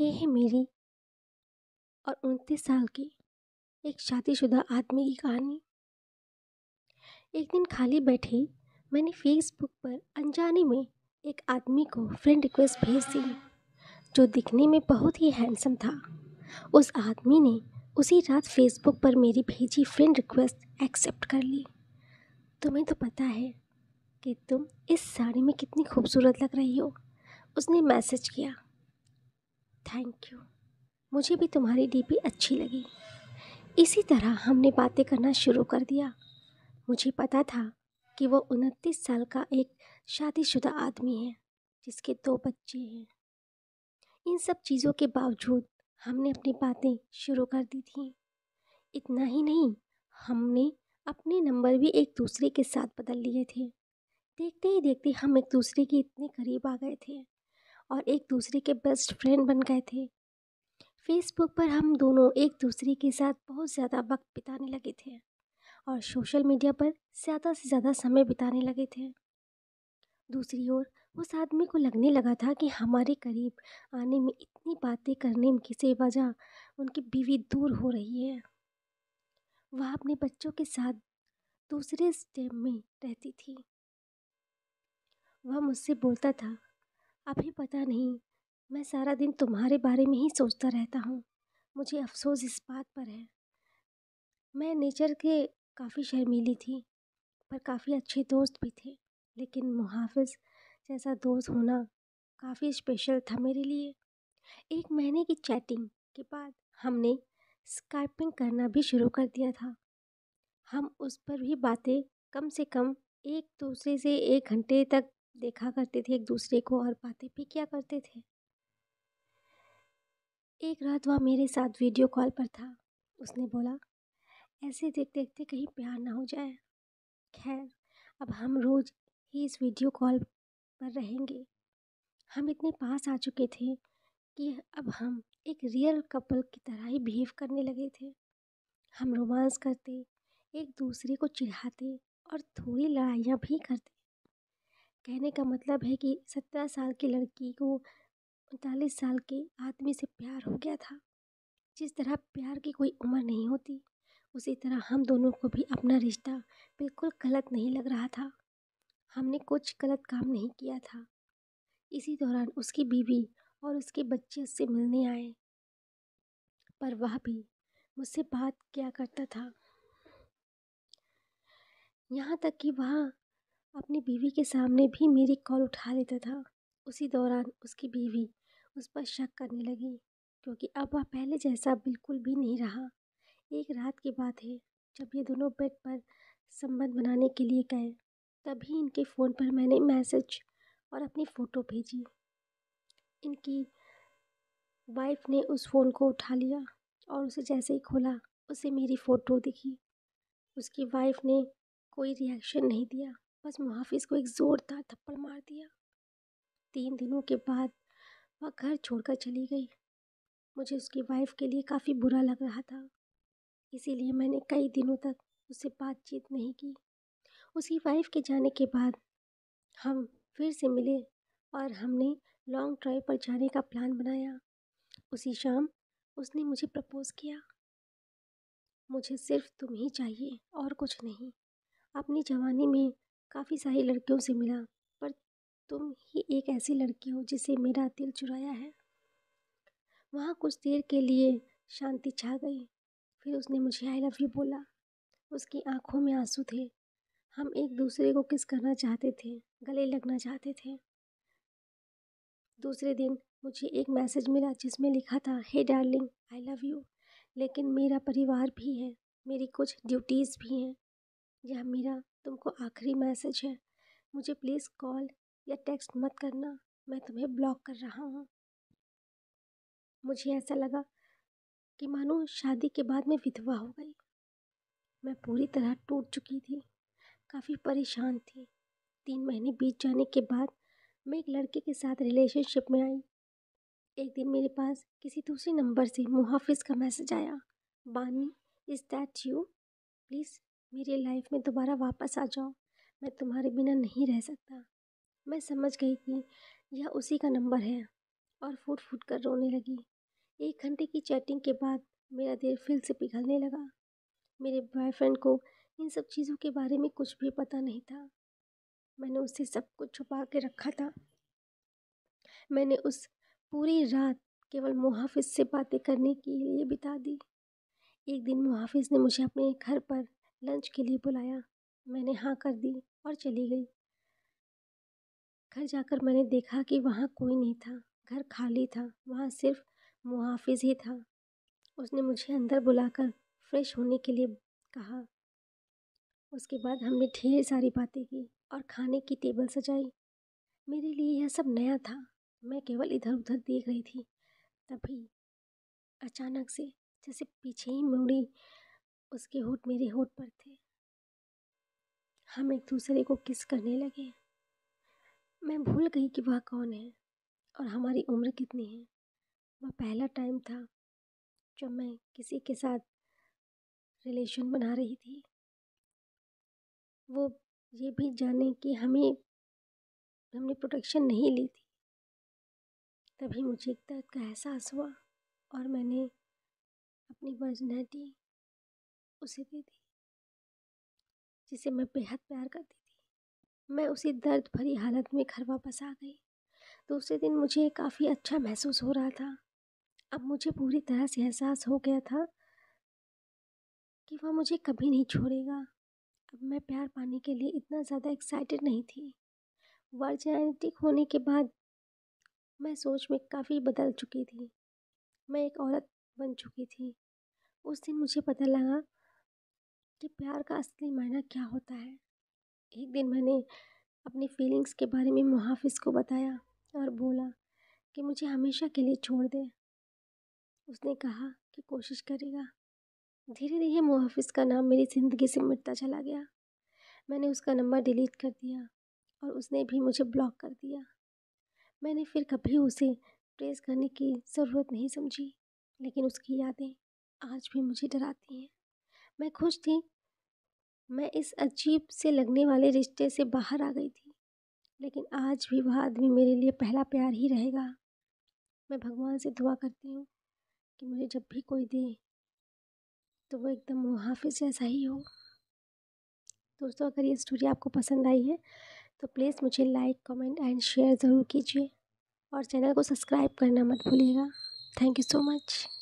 ये है मेरी और उनतीस साल की एक शादीशुदा आदमी की कहानी एक दिन खाली बैठे मैंने फेसबुक पर अनजाने में एक आदमी को फ्रेंड रिक्वेस्ट भेज दी जो दिखने में बहुत ही हैंडसम था उस आदमी ने उसी रात फेसबुक पर मेरी भेजी फ्रेंड रिक्वेस्ट एक्सेप्ट कर ली तुम्हें तो पता है कि तुम इस साड़ी में कितनी खूबसूरत लग रही हो उसने मैसेज किया थैंक यू मुझे भी तुम्हारी डीपी अच्छी लगी इसी तरह हमने बातें करना शुरू कर दिया मुझे पता था कि वो उनतीस साल का एक शादीशुदा आदमी है जिसके दो बच्चे हैं इन सब चीज़ों के बावजूद हमने अपनी बातें शुरू कर दी थी इतना ही नहीं हमने अपने नंबर भी एक दूसरे के साथ बदल लिए थे देखते ही देखते हम एक दूसरे के इतने करीब आ गए थे और एक दूसरे के बेस्ट फ्रेंड बन गए थे फेसबुक पर हम दोनों एक दूसरे के साथ बहुत ज़्यादा वक्त बिताने लगे थे और सोशल मीडिया पर ज़्यादा से ज़्यादा समय बिताने लगे थे दूसरी ओर उस आदमी को लगने लगा था कि हमारे करीब आने में इतनी बातें करने में किसी वजह उनकी बीवी दूर हो रही है वह अपने बच्चों के साथ दूसरे स्टेप में रहती थी वह मुझसे बोलता था अभी पता नहीं मैं सारा दिन तुम्हारे बारे में ही सोचता रहता हूँ मुझे अफसोस इस बात पर है मैं नेचर के काफ़ी शर्मीली थी पर काफ़ी अच्छे दोस्त भी थे लेकिन मुहाफ़ जैसा दोस्त होना काफ़ी स्पेशल था मेरे लिए एक महीने की चैटिंग के बाद हमने स्काइपिंग करना भी शुरू कर दिया था हम उस पर भी बातें कम से कम एक दूसरे से एक घंटे तक देखा करते थे एक दूसरे को और बातें भी किया करते थे एक रात वह मेरे साथ वीडियो कॉल पर था उसने बोला ऐसे देखते देखते कहीं प्यार ना हो जाए खैर अब हम रोज़ ही इस वीडियो कॉल पर रहेंगे हम इतने पास आ चुके थे कि अब हम एक रियल कपल की तरह ही बिहेव करने लगे थे हम रोमांस करते एक दूसरे को चिढ़ाते और थोड़ी लड़ाइयाँ भी करते कहने का मतलब है कि सत्रह साल की लड़की को उनतालीस साल के आदमी से प्यार हो गया था जिस तरह प्यार की कोई उम्र नहीं होती उसी तरह हम दोनों को भी अपना रिश्ता बिल्कुल गलत नहीं लग रहा था हमने कुछ गलत काम नहीं किया था इसी दौरान उसकी बीवी और उसके बच्चे उससे मिलने आए पर वह भी मुझसे बात किया करता था यहाँ तक कि वह अपनी बीवी के सामने भी मेरी कॉल उठा लेता था उसी दौरान उसकी बीवी उस पर शक करने लगी क्योंकि अब वह पहले जैसा बिल्कुल भी नहीं रहा एक रात की बात है जब ये दोनों बेड पर संबंध बनाने के लिए गए तभी इनके फ़ोन पर मैंने मैसेज और अपनी फ़ोटो भेजी इनकी वाइफ ने उस फ़ोन को उठा लिया और उसे जैसे ही खोला उसे मेरी फ़ोटो दिखी उसकी वाइफ ने कोई रिएक्शन नहीं दिया बस मुहाफिज को एक ज़ोरदार थप्पड़ मार दिया तीन दिनों के बाद वह घर छोड़कर चली गई मुझे उसकी वाइफ के लिए काफ़ी बुरा लग रहा था इसीलिए मैंने कई दिनों तक उससे बातचीत नहीं की उसकी वाइफ के जाने के बाद हम फिर से मिले और हमने लॉन्ग ड्राइव पर जाने का प्लान बनाया उसी शाम उसने मुझे प्रपोज़ किया मुझे सिर्फ तुम ही चाहिए और कुछ नहीं अपनी जवानी में काफ़ी सारी लड़कियों से मिला पर तुम ही एक ऐसी लड़की हो जिसे मेरा दिल चुराया है वहाँ कुछ देर के लिए शांति छा गई फिर उसने मुझे आई लव यू बोला उसकी आंखों में आंसू थे हम एक दूसरे को किस करना चाहते थे गले लगना चाहते थे दूसरे दिन मुझे एक मैसेज मिला जिसमें लिखा था hey darling I love you लेकिन मेरा परिवार भी है मेरी कुछ ड्यूटीज़ भी हैं यह मेरा तुमको आखिरी मैसेज है मुझे प्लीज़ कॉल या टेक्स्ट मत करना मैं तुम्हें ब्लॉक कर रहा हूँ मुझे ऐसा लगा कि मानो शादी के बाद मैं विधवा हो गई मैं पूरी तरह टूट चुकी थी काफ़ी परेशान थी तीन महीने बीत जाने के बाद मैं एक लड़के के साथ रिलेशनशिप में आई एक दिन मेरे पास किसी दूसरे नंबर से मुहाफिज का मैसेज आया Baani is that you please मेरे लाइफ में दोबारा वापस आ जाओ मैं तुम्हारे बिना नहीं रह सकता मैं समझ गई कि यह उसी का नंबर है और फूट फूट कर रोने लगी एक घंटे की चैटिंग के बाद मेरा दिल फिर से पिघलने लगा मेरे बॉयफ्रेंड को इन सब चीज़ों के बारे में कुछ भी पता नहीं था मैंने उससे सब कुछ छुपा के रखा था मैंने उस पूरी रात केवल मुहाफिज से बातें करने के लिए बिता दी एक दिन मुहाफिज ने मुझे अपने घर पर लंच के लिए बुलाया मैंने हाँ कर दी और चली गई घर जाकर मैंने देखा कि वहाँ कोई नहीं था घर खाली था वहाँ सिर्फ मुहाफिज ही था उसने मुझे अंदर बुलाकर फ्रेश होने के लिए कहा उसके बाद हमने ढेर सारी बातें की और खाने की टेबल सजाई मेरे लिए यह सब नया था मैं केवल इधर उधर देख रही थी तभी अचानक से जैसे पीछे ही मुड़ी उसके होठ मेरे होठ पर थे हम एक दूसरे को किस करने लगे मैं भूल गई कि वह कौन है और हमारी उम्र कितनी है वह पहला टाइम था जब मैं किसी के साथ रिलेशन बना रही थी वो ये भी जाने कि हमें हमने प्रोटेक्शन नहीं ली थी तभी मुझे एक दर्द का एहसास हुआ और मैंने अपनी वर्जनैटी उसे दे दी जिसे मैं बेहद प्यार करती थी मैं उसी दर्द भरी हालत में घर वापस आ गई दूसरे दिन मुझे काफ़ी अच्छा महसूस हो रहा था अब मुझे पूरी तरह से एहसास हो गया था कि वह मुझे कभी नहीं छोड़ेगा अब मैं प्यार पाने के लिए इतना ज़्यादा एक्साइटेड नहीं थी वर्जनिटिक होने के बाद मैं सोच में काफ़ी बदल चुकी थी मैं एक औरत बन चुकी थी उस दिन मुझे पता लगा कि प्यार का असली मायना क्या होता है एक दिन मैंने अपनी फीलिंग्स के बारे में मुहाफ़िज़ को बताया और बोला कि मुझे हमेशा के लिए छोड़ दे उसने कहा कि कोशिश करेगा धीरे धीरे मुहाफ़िज़ का नाम मेरी ज़िंदगी से मिटता चला गया मैंने उसका नंबर डिलीट कर दिया और उसने भी मुझे ब्लॉक कर दिया मैंने फिर कभी उसे ट्रेस करने की ज़रूरत नहीं समझी लेकिन उसकी यादें आज भी मुझे डराती हैं मैं खुश थी मैं इस अजीब से लगने वाले रिश्ते से बाहर आ गई थी लेकिन आज भी वह आदमी मेरे लिए पहला प्यार ही रहेगा मैं भगवान से दुआ करती हूँ कि मुझे जब भी कोई दे तो वो एकदम मुहाफिज जैसा ही हो दोस्तों अगर ये स्टोरी आपको पसंद आई है तो प्लीज़ मुझे लाइक कमेंट एंड शेयर ज़रूर कीजिए और चैनल को सब्सक्राइब करना मत भूलिएगा थैंक यू सो मच